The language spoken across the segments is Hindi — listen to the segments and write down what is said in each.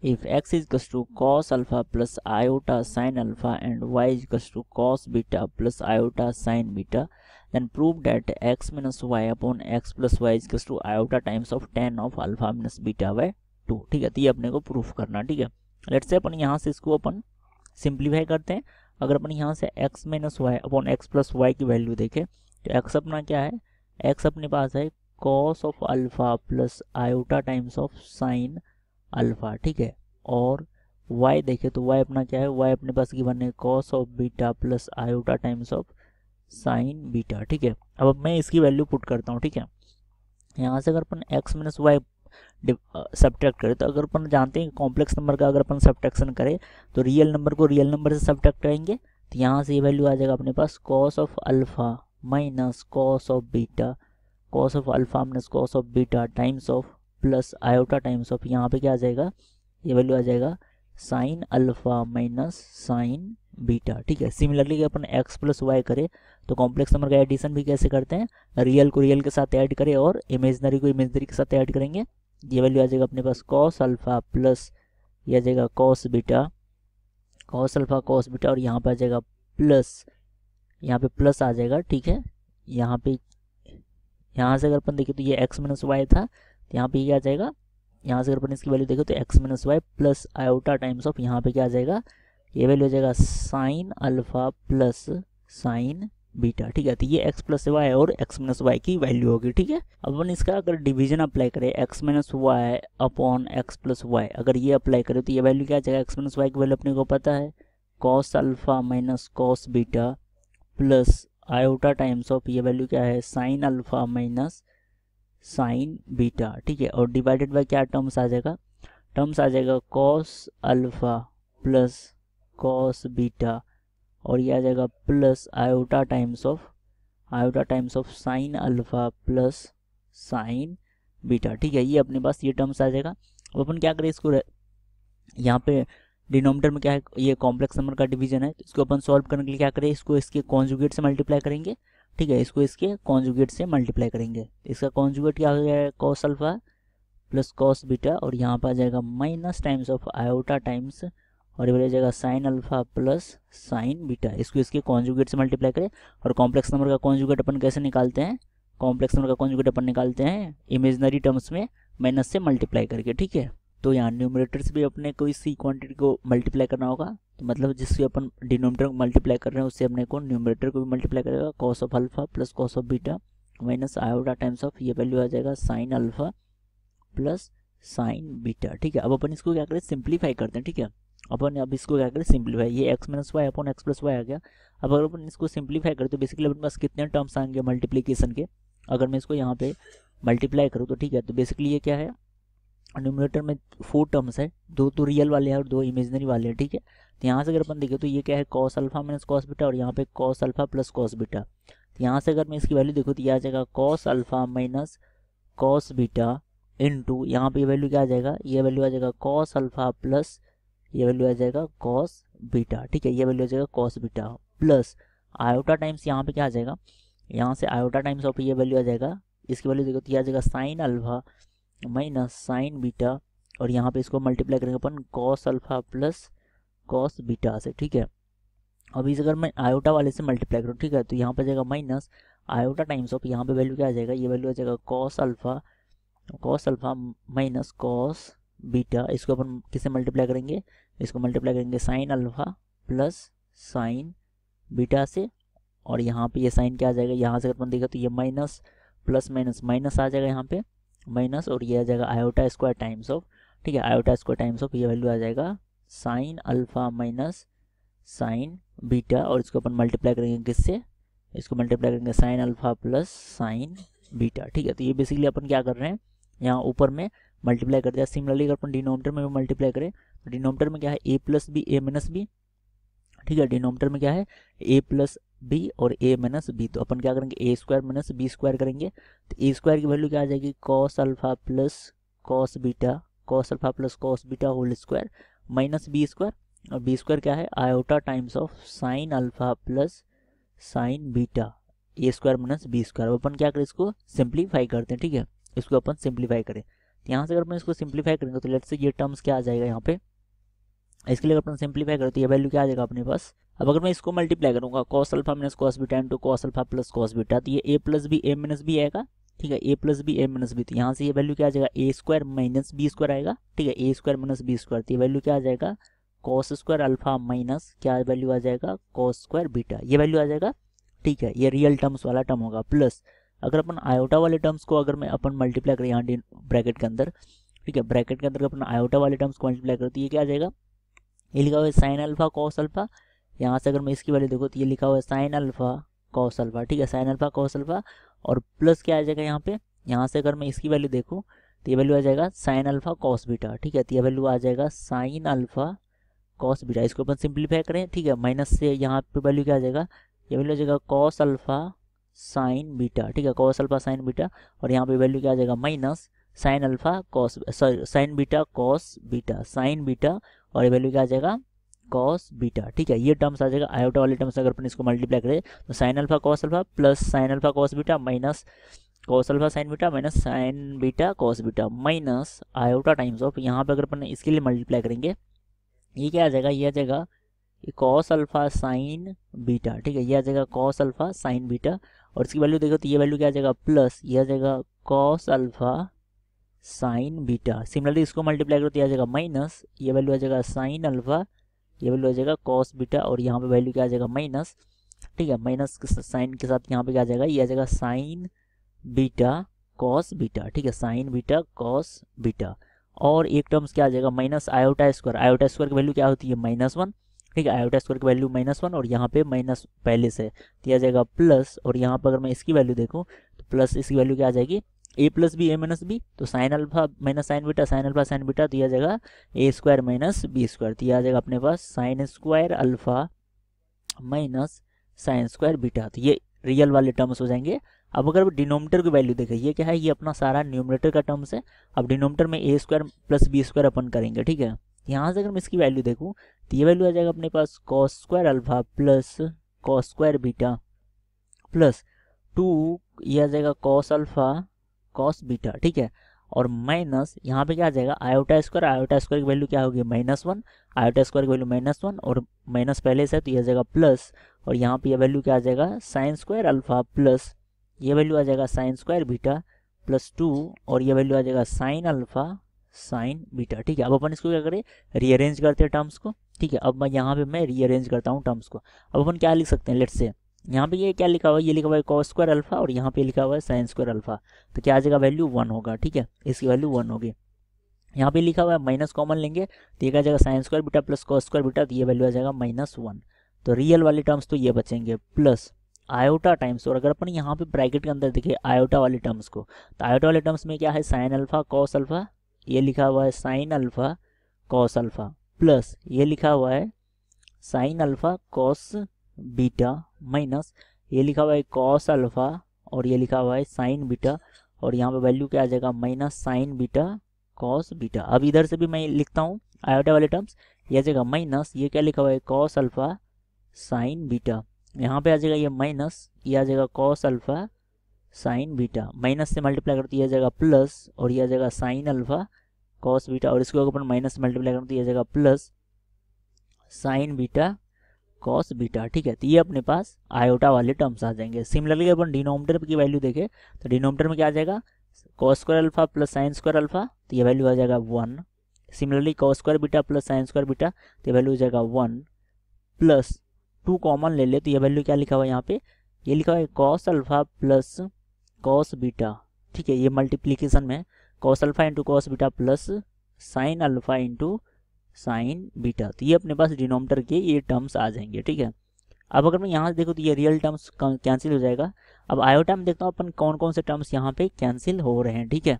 if x is equals to cos alpha plus iota sin alpha and y is equals to cos beta plus iota sin beta then prove that x minus y upon x plus y is equals to iota times of tan of alpha minus beta by 2. ठीक है तो ये अपने को प्रूफ करना ठीक है लेट्स से अपन यहाँ से इसको अपन सिंप्लीफाई करते हैं अगर अपन यहाँ से x minus Y upon x plus Y की वैल्यू देखें तो x अपना क्या है x अपने पास है cos of alpha plus iota times of sine alpha ठीक है और y देखे तो y अपना क्या है y अपने पास की बने cos of beta plus iota times of sine beta ठीक है अब मैं इसकी वैल्यू पुट करता हूँ ठीक है यहाँ से अगर अपन x माइनस वाई सब्ट्रैक्ट करें तो अगर अपन जानते हैं कॉम्प्लेक्स नंबर का अगर अपन सब्ट्रैक्शन करें तो रियल नंबर को रियल नंबर से सब्ट्रैक्ट करेंगे तो यहाँ से ये वैल्यू आ जाएगा अपने पास cos of alpha minus cos of beta cos of alpha minus cos of beta times of plus iota times of यहाँ पे क्या आ जाएगा ये वैल्यू आ जाएगा sine alpha minus sine beta ठीक है सिमिलरली अपन एक्स प्लस वाई करें तो कॉम्प्लेक्स नंबर का एडिशन भी कैसे करते हैं रियल को रियल के साथ ऐड करें और इमेजनरी को इमेजनरी के साथ ऐड करेंगे ये वैल्यू आ जाएगा अपने पास कॉस अल्फा प्लस ये आ जाएगा cos beta cos alpha cos beta और यहाँ पर आ जाएगा प्लस यहाँ पे प्लस आ जाएगा ठीक है यहाँ पे यहाँ से अगर अपन देखें तो ये एक्स माइनस वाई था यहाँ पे क्या आ जाएगा यहाँ से अगर अपन इसकी वैल्यू देखो तो X minus Y plus iota times of यहाँ पे क्या आ जाएगा ये वैल्यू हो जाएगा sine alpha plus sine beta ठीक है तो ये x प्लस वाई और x माइनस वाई की वैल्यू होगी ठीक है अब अपन इसका अगर डिवीजन अप्लाई करें x minus Y upon X plus Y अगर ये अप्लाई करें तो ये वैल्यू क्या आ जाएगा एक्स माइनस वाई की वैल्यू अपने को पता है cos alpha minus cos beta plus iota times of ये वैल्यू क्या है sine alpha minus sine beta ठीक है और डिवाइडेड बाय क्या टर्म्स आ जाएगा टर्म्स आ जाएगा cos alpha plus cos beta और ये आ जाएगा plus iota times of iota times of sine alpha plus sine beta ठीक है ये अपने पास ये टर्म्स आ जाएगा अब अपन क्या करें इसको यहाँ पे डिनोमीटर में क्या है ये कॉम्प्लेक्स नंबर का डिवीजन है तो इसको अपन सॉल्व करने के लिए क्या करें इसको इसके कॉन्जुगेट से मल्टीप्लाई करेंगे ठीक है इसको इसके कॉन्जुगेट से मल्टीप्लाई करेंगे इसका कॉन्जुगेट क्या हो जाएगा cos alpha plus cos beta और यहाँ पर आ जाएगा minus times of iota times और इधर आ जाएगा sine alpha plus sine beta इसको इसके कॉन्जुगेट से मल्टीप्लाई करें और कॉम्प्लेक्स नंबर का कॉन्जुगेट अपन कैसे निकालते हैं कॉम्प्लेक्स नंबर का कॉन्जुगेट अपन निकालते हैं इमेजनरी टर्म्स में माइनस से मल्टीप्लाई करके ठीक है तो यहाँ न्यूमरेटर्स भी अपने कोई सी क्वांटिटी को मल्टीप्लाई करना होगा तो मतलब जिससे अपन डिनोमीटर को मल्टीप्लाई कर रहे हैं उससे अपने को न्यूमरेटर को भी मल्टीप्लाई करेगा cos of alpha plus cos of beta minus iota times of ये वैल्यू आ जाएगा sine alpha plus sine beta ठीक है अब अपन इसको क्या करें सिंप्लीफाई करते हैं ठीक है अपन अब इसको क्या करें सिंप्लीफाई ये एक्स माइनस वाई अपन एक्स प्लस वाई आ गया अब अगर अपन इसको सिंप्लीफाई करें तो बेसिकली अपने पास कितने टर्म्स आएंगे मल्टीप्लीकेशन के अगर मैं इसको यहाँ पे मल्टीप्लाई करूँ तो ठीक है तो बेसिकली ये क्या है न्यूमिनेटर में फोर टर्म्स है दो तो रियल वाले हैं और दो इमेजनरी वाले हैं ठीक है तो यहाँ से अगर अपन देखें तो ये क्या है cos alpha minus cos beta और यहाँ पे cos alpha plus cos beta तो यहाँ से अगर मैं इसकी वैल्यू देखूँ तो यह आ जाएगा cos alpha minus cos beta into यहाँ पर वैल्यू क्या आ जाएगा ये वैल्यू आ जाएगा कॉस अल्फा प्लस ये वैल्यू आ जाएगा कॉस बीटा ठीक है ये वैल्यू आ जाएगा cos beta plus iota times यहाँ पे क्या आ जाएगा यहाँ से आयोटा टाइम्स ऑफ ये वैल्यू आ जाएगा इसकी वैल्यू देखो तो यह आ जाएगा sine alpha minus sine beta और यहाँ पे इसको मल्टीप्लाई करेंगे अपन cos alpha plus cos beta से ठीक है अब इस अगर मैं आयोटा वाले से मल्टीप्लाई करूँ ठीक है तो यहाँ पर जाएगा माइनस आयोटा टाइम्स ऑफ यहाँ पे वैल्यू क्या आ जाएगा ये वैल्यू आ जाएगा cos alpha cos alpha minus cos beta इसको अपन किससे मल्टीप्लाई करेंगे इसको मल्टीप्लाई करेंगे sine alpha plus sine beta से और यहाँ पे ये यह साइन क्या आ जाएगा यहाँ से अगर अपन देखा तो ये माइनस प्लस माइनस माइनस आ जाएगा यहाँ पे माइनस और ये आ जाएगा आयोटा स्क्वायर टाइम्स ऑफ ठीक है आयोटा स्क्वायर टाइम्स ऑफ ये वैल्यू आ जाएगा sine alpha minus sine beta और इसको अपन मल्टीप्लाई करेंगे किससे इसको मल्टीप्लाई करेंगे sine alpha plus sine beta ठीक है तो ये बेसिकली अपन क्या कर रहे हैं यहाँ ऊपर में मल्टीप्लाई कर दिया सिमिलरली अगर अपन डिनोमीटर में भी मल्टीप्लाई करें तो डिनोमीटर में क्या है A plus B A minus B ठीक है डिनोमीटर में क्या है ए प्लस बी और ए माइनस बी तो अपन क्या करेंगे A square minus B square करेंगे तो ए स्क्वायर की वैल्यू क्या आ जाएगी cos alpha plus cos beta cos alpha plus cos beta whole square minus B square और बी स्क्वायर क्या है iota times of sine alpha plus sine beta A square minus B square अपन क्या करें इसको सिंप्लीफाई करते हैं ठीक है इसको अपन सिंप्लीफाई करें तो यहाँ से अगर अपन इसको सिंप्लीफाई करेंगे तो लेट से ये टर्म्स क्या आ जाएगा यहाँ पे इसके लिए अगर अपन सिंप्लीफाई करें तो ये वैल्यू क्या आ जाएगा अपने पास अब अगर मैं इसको मल्टीप्लाई करूंगा cos alpha minus cos beta into cos alpha plus cos beta तो ये A plus B A minus B आएगा ठीक है A plus B A minus B तो यहाँ से ये वैल्यू क्या आ जाएगा A square minus B square आएगा ठीक है A square minus B square तो ये वैल्यू क्या आ जाएगा कॉस स्क्वायर अल्फा माइनस क्या वैल्यू आ जाएगा कॉस स्क्वायर बीटा ये वैल्यू आ जाएगा ठीक है ये रियल टर्म्स वाला टर्म होगा प्लस अगर अपन आयोटा वाले टर्म्स को अगर मैं अपन मल्टीप्लाई करें यहाँ ब्रैकेट के अंदर ठीक है ब्रैकेट के अंदर अपन आयोटा वाले टर्म्स को मल्टीप्लाई करें तो ये क्या आ जाएगा ये लिखा हुआ है साइन अल्फा कॉस अल्फा यहाँ से अगर मैं इसकी वैल्यू देखो तो ये लिखा हुआ है साइन अल्फा कॉस अल्फा ठीक है साइन अल्फा कॉस अल्फा और प्लस क्या आ जाएगा यहाँ पे यहाँ से अगर मैं इसकी वैल्यू देखूँ तो ये वैल्यू आ जाएगा साइन अल्फा कॉस बीटा ठीक है तो ये वैल्यू आ जाएगा साइन अल्फा कॉस बीटा इसको अपन सिंप्लीफाई करें ठीक है माइनस से यहाँ पे वैल्यू क्या आ जाएगा ये वैल्यू आ जाएगा कॉस अल्फा साइन बीटा ठीक है कॉस अल्फा साइन बीटा और यहाँ पे वैल्यू क्या आ जाएगा minus sine alpha cos sorry sine beta cos beta sine beta और ये वैल्यू क्या आ जाएगा कॉस बीटा ठीक है ये टर्म्स आ जाएगा आयोटा वाले टर्म्स अगर अपन इसको मल्टीप्लाई करें तो sine alpha cos alpha plus sine alpha cos beta minus cos alpha sine beta minus sine beta cos beta minus iota times of यहाँ पे अगर अपन इसके लिए मल्टीप्लाई करेंगे ये क्या आ जाएगा ये आ जाएगा कॉस अल्फा साइन बीटा ठीक है ये आ जाएगा कॉस अल्फा साइन बीटा और इसकी वैल्यू देखो तो ये वैल्यू क्या आ जाएगा प्लस ये आ जाएगा cos alpha sine beta similarly इसको मल्टीप्लाई करो तो ये आ जाएगा माइनस ये वैल्यू आ जाएगा साइन अल्फा ये वैल्यू आ जाएगा कॉस बीटा और यहाँ पे वैल्यू क्या आ जाएगा माइनस ठीक है माइनस साइन के साथ यहाँ पे क्या आ जाएगा ये आ जाएगा साइन बीटा कॉस बीटा ठीक है साइन बीटा कॉस बीटा और एक टर्म्स क्या आ जाएगा minus iota square iota square की वैल्यू क्या होती है माइनस वन ठीक है आयोटा स्क्वायर की वैल्यू माइनस वन और यहाँ पे माइनस पहले से तो आ जाएगा प्लस और यहाँ पर अगर मैं इसकी वैल्यू देखूँ तो प्लस इसकी वैल्यू क्या आ जाएगी A plus B A minus B तो sine alpha minus sine beta sine alpha sine beta दिया जाएगा A square minus B square तो यह जाएगा अपने पास sine square alpha minus sine square beta तो ये रियल वाले टर्म्स हो जाएंगे अब अगर डिनोमीटर की वैल्यू देखें ये क्या है ये अपना सारा न्यूमिनेटर का टर्म्स है अब डिनोमीटर में A square plus B square अपन करेंगे ठीक है यहाँ से अगर मैं इसकी वैल्यू देखूँ तो ये वैल्यू आ जाएगा अपने पास cos square alpha plus cos square beta plus two ये आ जाएगा कॉस अल्फा कॉस बीटा ठीक है और माइनस यहाँ पे क्या आ जाएगा आयोटा स्क्वायर आयोटा स्क्वायर की वैल्यू क्या होगी माइनस वन आयोटा स्क्वायर की वैल्यू माइनस वन और माइनस पहले से तो यह आ जाएगा प्लस और यहाँ पे यह वैल्यू क्या आ जाएगा साइन स्क्वायर अल्फा प्लस ये वैल्यू आ जाएगा sine square beta plus two और ये वैल्यू आ जाएगा साइन अल्फा साइन बीटा ठीक है अब अपन इसको क्या करें रीअरेंज करते हैं टर्म्स को ठीक है अब मैं यहाँ पे मैं रीअरेंज करता हूँ टर्म्स को अब अपन क्या लिख सकते हैं लेट्स से यहाँ पे ये क्या लिखा हुआ है ये लिखा हुआ है कॉस स्क्वायर अल्फा और यहाँ पे लिखा हुआ है साइन स्क्वायर अल्फा तो क्या आ जाएगा वैल्यू वन होगा ठीक है इसकी वैल्यू वन होगी यहाँ पे लिखा हुआ है माइनस कॉमन लेंगे तो ये आ जाएगा sine square beta plus cos square beta तो ये वैल्यू आ जाएगा माइनस वन तो रियल वाले टर्म्स तो ये बचेंगे प्लस आयोटा टाइम्स और अगर अपन यहाँ पे ब्रैकेट के अंदर देखें आयोटा वाले टर्म्स को तो आयोटा वाले टर्म्स में क्या है साइन अल्फा कॉस अल्फा ये लिखा हुआ है sine alpha cos alpha plus ये लिखा हुआ है sine alpha cos beta minus ये लिखा हुआ है कॉस अल्फा और ये लिखा हुआ है साइन बीटा और यहाँ पे वैल्यू क्या आ जाएगा minus sine beta cos beta अब इधर से भी मैं लिखता हूँ आयोटा वाले टर्म्स ये आ जाएगा माइनस ये क्या लिखा हुआ है कॉस अल्फा साइन बीटा यहाँ पे आ जाएगा ये माइनस ये आ जाएगा cos alpha sine beta minus से मल्टीप्लाई करते ये आ जाएगा प्लस और ये आ जाएगा साइन अल्फा कॉस बीटा और इसको अपन माइनस मल्टीप्लाई करते ये आ जाएगा plus sine beta cos beta ठीक है तो ये अपने पास आयोटा वाले टर्म्स आ जाएंगे सिमिलरली अपन डिनोमीटर की वैल्यू देखें तो डिनोमीटर में क्या आ जाएगा cos square alpha plus sine square alpha तो ये वैल्यू आ जाएगा one similarly cos square beta plus sine square beta तो ये वैल्यू हो जाएगा वन प्लस टू कॉमन ले ले तो ये वैल्यू क्या लिखा हुआ है यहाँ पे ये लिखा हुआ है cos alpha plus cos beta ठीक है ये मल्टीप्लीकेशन में cos alpha into cos beta plus sine alpha into sine beta तो ये अपने पास डिनोमीटर के ये टर्म्स आ जाएंगे ठीक है अब अगर मैं यहाँ से देखूँ तो ये रियल टर्म्स कैंसिल हो जाएगा अब आयोटा में देखता हूँ अपन कौन कौन से टर्म्स यहाँ पे कैंसिल हो रहे हैं ठीक है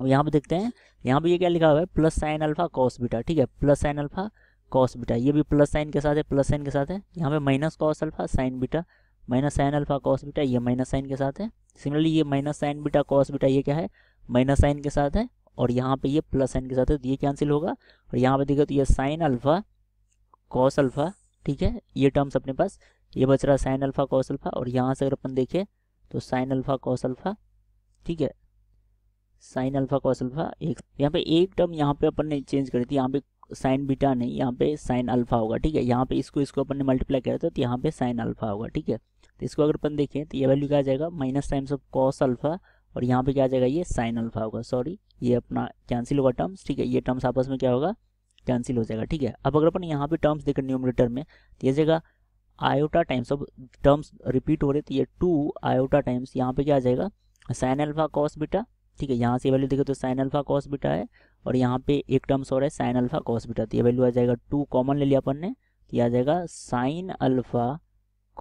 अब यहाँ पे देखते हैं यहाँ पे ये क्या लिखा हुआ है plus sine alpha cos beta ठीक है plus sine alpha cos beta ये भी प्लस साइन के साथ है प्लस साइन के साथ है यहाँ पे minus cos alpha sine beta minus sine alpha cos beta ये माइनस साइन के साथ है सिमिलरली ये minus sine beta cos beta ये क्या है माइनस साइन के साथ है और यहाँ पे ये प्लस साइन के साथ है तो ये कैंसिल होगा और यहाँ पे देखो तो ये साइन अल्फा कॉस अल्फा ठीक है ये टर्म्स अपने पास ये बच रहा साइन अल्फा कॉस अल्फा और यहाँ से अगर अपन देखें तो साइन अल्फा कॉस अल्फा ठीक है साइन अल्फा कॉस अल्फा एक यहाँ पे एक टर्म यहाँ पे अपन ने चेंज करी थी यहाँ पे साइन बीटा नहीं यहाँ पे साइन अल्फा होगा ठीक है यहाँ पे इसको इसको अपन ने मल्टीप्लाई करा था तो यहाँ पे साइन अल्फा होगा ठीक है तो इसको अगर अपन देखें तो ये वैल्यू क्या आ जाएगा minus times of cos alpha और यहाँ पे क्या आ जाएगा ये साइन अल्फा होगा सॉरी ये अपना कैंसिल होगा टर्म्स ठीक है ये टर्म्स आपस में क्या होगा कैंसिल हो जाएगा ठीक है अब अगर अपन यहाँ पे टर्म्स देखें न्यूमरेटर में तो ये जगह आयोटा टाइम्स अब टर्म्स रिपीट हो रहे तो ये टू आयोटा टाइम्स यहाँ पे क्या आ जाएगा साइन अल्फा कॉस बीटा ठीक है यहाँ से वैल्यू देखे तो साइन अल्फा कॉस बीटा है और यहाँ पे एक टर्म्स हो रहा है साइन अल्फा कॉस बीटा तो ये वैल्यू आ जाएगा टू कॉमन ले लिया अपन ने तो आ जाएगा साइन अल्फा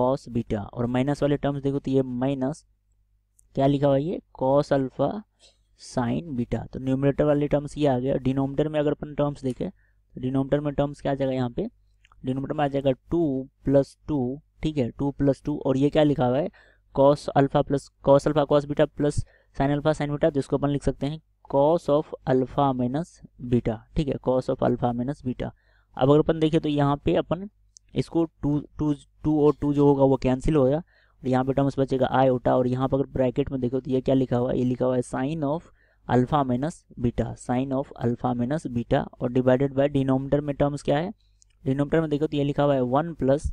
कॉस बीटा और माइनस वाले टर्म्स देखो तो ये माइनस क्या लिखा हुआ ये कॉस अल्फा साइन बीटा तो न्यूमरेटर वाले टर्म्स ये आ गया डिनोमीटर में अगर अपन टर्म्स देखें तो डिनोमीटर में टर्म्स क्या आ जाएगा यहाँ पे डिनोमीटर में आ जाएगा टू प्लस टू ठीक है टू प्लस टू और ये क्या लिखा हुआ है cos alpha plus cos alpha cos beta plus sine alpha sine beta जिसको अपन लिख सकते हैं cos of alpha minus beta ठीक है cos of alpha minus beta अब अगर अपन देखें तो यहाँ पे अपन इसको टू टू टू और टू जो होगा वो कैंसिल हो गया यहाँ पे टर्म्स बचेगा आई ओटा और यहाँ पर अगर ब्रैकेट में देखो तो ये क्या लिखा हुआ है ये लिखा हुआ है sine of alpha minus beta sine of alpha minus beta और डिवाइडेड बाय डिनोमीटर में टर्म्स क्या है डिनोमीटर में देखो तो ये लिखा हुआ है वन प्लस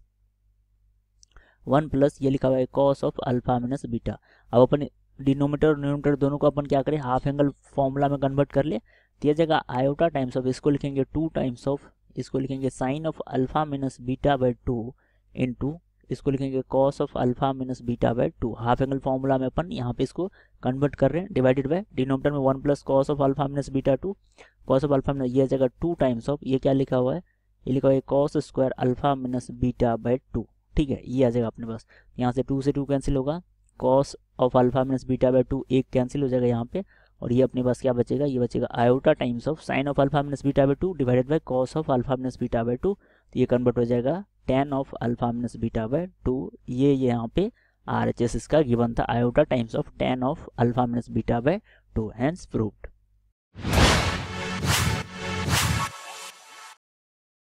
वन प्लस ये लिखा हुआ है cos of alpha minus beta अब अपन डिनोमीटर और न्यूमीटर दोनों को अपन क्या करें हाफ एंगल फॉर्मूला में कन्वर्ट कर ले तो यह जगह आयोटा टाइम्स ऑफ इसको लिखेंगे टू टाइम्स ऑफ इसको लिखेंगे sine of alpha minus beta by two into इसको लिखेंगे cos of alpha minus beta by two half angle formula में अपन यहाँ पे इसको कन्वर्ट कर रहे हैं डिवाइडेड बाय डिनोमीटर में one plus cos of alpha minus beta two cos of alpha minus ये जगह टू टाइम्स ऑफ ये क्या लिखा हुआ है ये लिखा हुआ है cos square alpha minus beta by two ठीक है ये आ जाएगा अपने पास यहाँ से टू से टू कैंसिल होगा cos of alpha minus beta by two एक कैंसिल हो जाएगा यहाँ पे और ये अपने पास क्या बचेगा ये बचेगा iota times of sine of alpha minus beta by two divided by cos of alpha minus beta by two तो ये कन्वर्ट हो जाएगा tan of alpha minus beta by two ये ये यहाँ पे आर एच एस इसका गिवन था iota times of tan of alpha minus beta by two hence proof